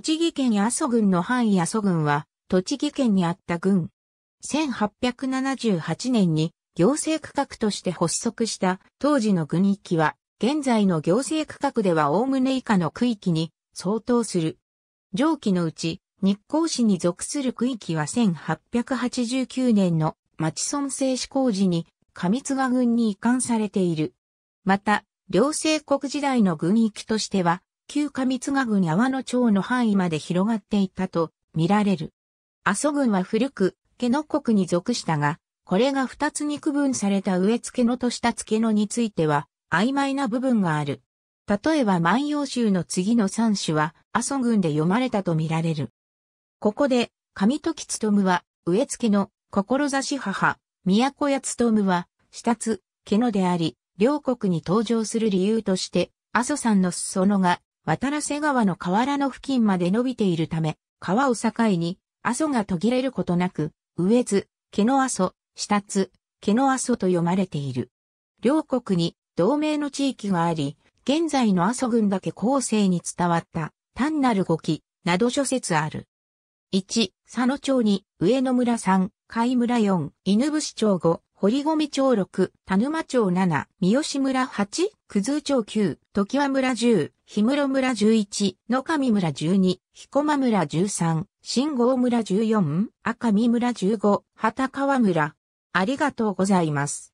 栃木県阿蘇郡の範囲阿蘇郡は、栃木県にあった郡。1878年に行政区画として発足した当時の郡域は、現在の行政区画では概ね以下の区域に相当する。上記のうち、日光市に属する区域は1889年の町村制施行時に上津賀郡に移管されている。また、両政国時代の郡域としては、旧上津賀郡阿波野町の範囲まで広がっていたと見られる。阿蘇郡は古く、毛野国に属したが、これが二つに区分された植付野とした付野については、曖昧な部分がある。例えば万葉集の次の三種は、阿蘇郡で読まれたと見られる。ここで、上時勤は、植付の、志母、都や勤は、下津、毛野であり、両国に登場する理由として、阿蘇山の裾野が渡良瀬川の河原の付近まで伸びているため、川を境に、阿蘇が途切れることなく、上津、毛の阿蘇、下津、毛の阿蘇と読まれている。両国に同盟の地域があり、現在の阿蘇郡だけ後世に伝わった単なる語気、など諸説ある。1、佐野町に上野村3、海村4、犬伏町5、堀込町6、田沼町7、三好村8、九頭町9、時和村10、氷室村11、野上村12、彦間村13、新郷村14、赤見村15、畑川村。ありがとうございます。